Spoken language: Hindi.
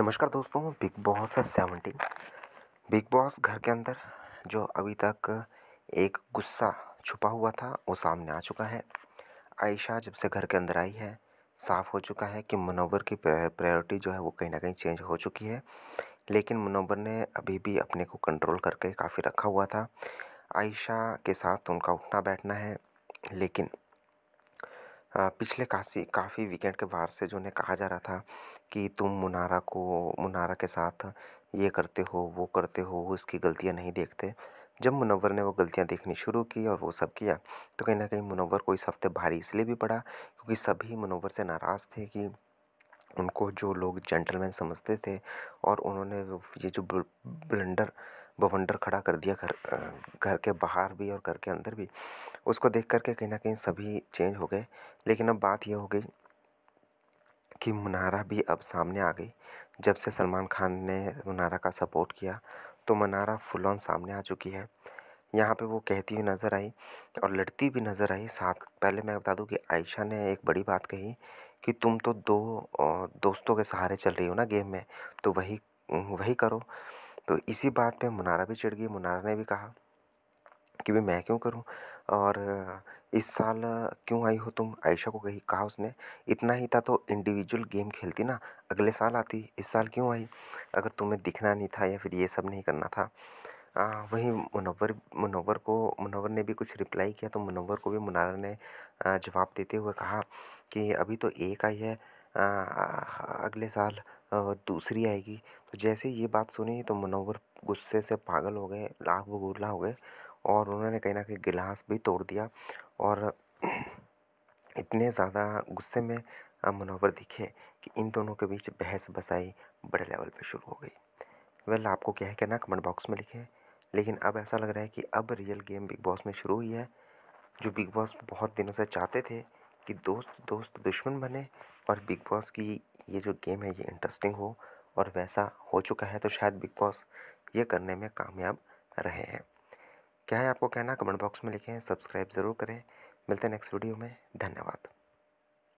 नमस्कार दोस्तों बिग बॉस है सेवनटीन बिग बॉस घर के अंदर जो अभी तक एक गुस्सा छुपा हुआ था वो सामने आ चुका है आयशा जब से घर के अंदर आई है साफ़ हो चुका है कि मनोबर की प्रायोरिटी जो है वो कहीं ना कहीं चेंज हो चुकी है लेकिन मनोबर ने अभी भी अपने को कंट्रोल करके काफ़ी रखा हुआ था आयशा के साथ उनका उठना बैठना है लेकिन पिछले कासी काफ़ी वीकेंड के बाहर से जो उन्हें कहा जा रहा था कि तुम मुनारा को मुनारा के साथ ये करते हो वो करते हो उसकी गलतियाँ नहीं देखते जब मुनवर ने वो गलतियाँ देखनी शुरू की और वो सब किया तो कहीं ना कहीं मुनवर को इस हफ्ते भारी इसलिए भी पड़ा क्योंकि सभी मुनवर से नाराज़ थे कि उनको जो लोग जेंटलमैन समझते थे और उन्होंने ये जो ब्लेंडर बवंडर खड़ा कर दिया घर घर के बाहर भी और घर के अंदर भी उसको देख कर के कहीं ना कहीं सभी चेंज हो गए लेकिन अब बात यह हो गई कि मुनारा भी अब सामने आ गई जब से सलमान खान ने मुनारा का सपोर्ट किया तो मनारा फुल ऑन सामने आ चुकी है यहाँ पे वो कहती हुई नज़र आई और लड़ती भी नज़र आई साथ पहले मैं बता दूँ कि आयशा ने एक बड़ी बात कही कि तुम तो दो दोस्तों के सहारे चल रही हो ना गेम में तो वही वही करो तो इसी बात पे मुनारा भी चिढ़ गई मुनारा ने भी कहा कि भाई मैं क्यों करूं और इस साल क्यों आई हो तुम आयशा को कही कहा उसने इतना ही था तो इंडिविजुअल गेम खेलती ना अगले साल आती इस साल क्यों आई अगर तुम्हें दिखना नहीं था या फिर ये सब नहीं करना था आ, वहीं मुनवर मुनवर को मुनवर ने भी कुछ रिप्लाई किया तो मुनवर को भी मुनारा ने जवाब देते हुए कहा कि अभी तो एक आई है अगले साल दूसरी आएगी तो जैसे ये बात सुनी तो मनोवर गुस्से से पागल हो गए लाख बगुला हो गए और उन्होंने कहीं ना कहीं गिलास भी तोड़ दिया और इतने ज़्यादा गुस्से में मनोवर दिखे कि इन दोनों के बीच बहस बसाई बड़े लेवल पे शुरू हो गई वेल आपको क्या है ना कमेंट बॉक्स में लिखें लेकिन अब ऐसा लग रहा है कि अब रियल गेम बिग बॉस में शुरू हुई है जो बिग बॉस बहुत दिनों से चाहते थे कि दोस्त दोस्त दुश्मन बने और बिग बॉस की ये जो गेम है ये इंटरेस्टिंग हो और वैसा हो चुका है तो शायद बिग बॉस ये करने में कामयाब रहे हैं क्या है आपको कहना कमेंट बॉक्स में लिखें सब्सक्राइब ज़रूर करें मिलते हैं नेक्स्ट वीडियो में धन्यवाद